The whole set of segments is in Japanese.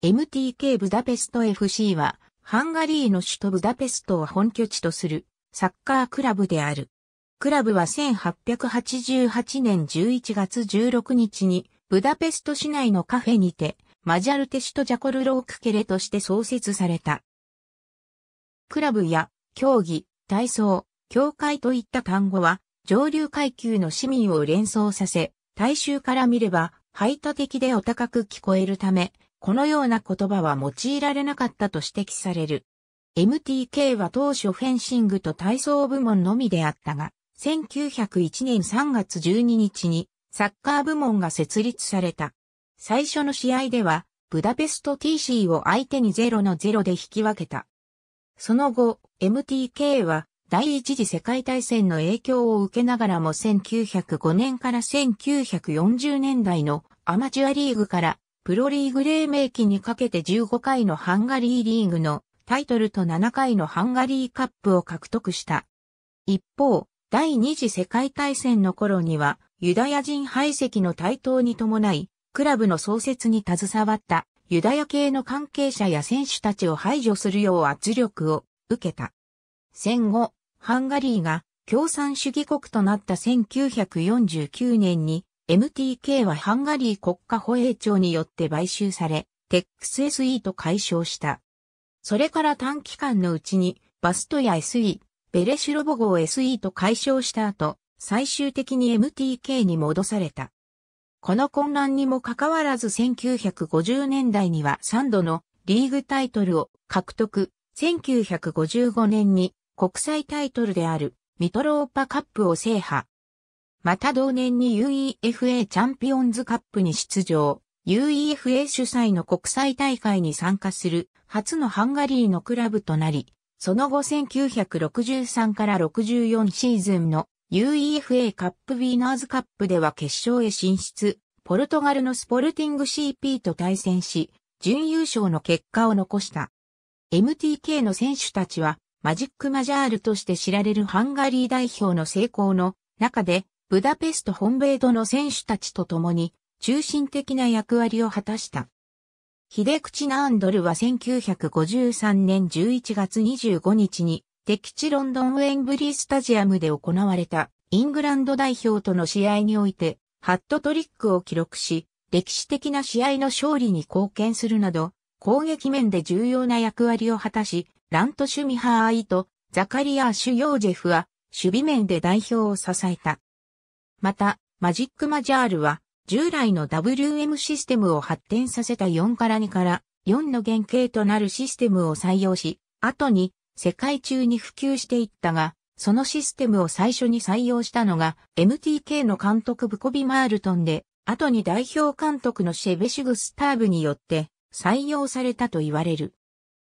MTK ブダペスト FC は、ハンガリーの首都ブダペストを本拠地とするサッカークラブである。クラブは1888年11月16日に、ブダペスト市内のカフェにて、マジャルテシュトジャコルロークケレとして創設された。クラブや、競技、体操、協会といった単語は、上流階級の市民を連想させ、大衆から見れば、排他的でお高く聞こえるため、このような言葉は用いられなかったと指摘される。MTK は当初フェンシングと体操部門のみであったが、1901年3月12日にサッカー部門が設立された。最初の試合では、ブダペスト TC を相手に0の0で引き分けた。その後、MTK は第一次世界大戦の影響を受けながらも1905年から1940年代のアマチュアリーグからプロリーグ黎明期にかけて15回のハンガリーリーグのタイトルと7回のハンガリーカップを獲得した。一方、第二次世界大戦の頃には、ユダヤ人排斥の台頭に伴い、クラブの創設に携わったユダヤ系の関係者や選手たちを排除するよう圧力を受けた。戦後、ハンガリーが共産主義国となった1949年に MTK はハンガリー国家保衛庁によって買収され、テックス SE と解消した。それから短期間のうちに、バストや SE、ベレシュロボ号 SE と解消した後、最終的に MTK に戻された。この混乱にもかかわらず1950年代には3度のリーグタイトルを獲得。1955年に国際タイトルであるミトローパカップを制覇。また同年に UEFA チャンピオンズカップに出場、UEFA 主催の国際大会に参加する初のハンガリーのクラブとなり、その後1963から64シーズンの UEFA カップウィーナーズカップでは決勝へ進出、ポルトガルのスポルティング CP と対戦し、準優勝の結果を残した。MTK の選手たちは、マジックマジャールとして知られるハンガリー代表の成功の中で、ブダペスト本米ドの選手たちと共に中心的な役割を果たした。秀口ナアンドルは1953年11月25日に敵地ロンドンウェンブリースタジアムで行われたイングランド代表との試合においてハットトリックを記録し歴史的な試合の勝利に貢献するなど攻撃面で重要な役割を果たしラント・シュミハー・アイとザカリアー・シュ・ヨージェフは守備面で代表を支えた。また、マジックマジャールは、従来の WM システムを発展させた4から2から4の原型となるシステムを採用し、後に世界中に普及していったが、そのシステムを最初に採用したのが MTK の監督ブコビ・マールトンで、後に代表監督のシェベシュグスターブによって採用されたと言われる。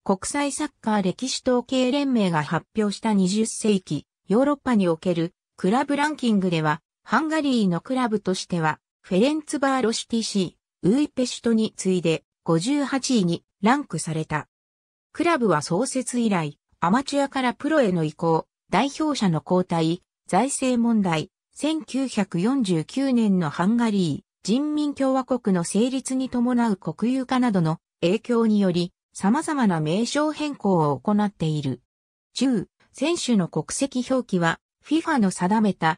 国際サッカー歴史統計連盟が発表した20世紀、ヨーロッパにおけるクラブランキングではハンガリーのクラブとしては、フェレンツバーロシティシー、ウーイペシュトに次いで58位にランクされた。クラブは創設以来、アマチュアからプロへの移行、代表者の交代、財政問題、1949年のハンガリー人民共和国の成立に伴う国有化などの影響により、様々な名称変更を行っている。中、選手の国籍表記は、FIFA の定めた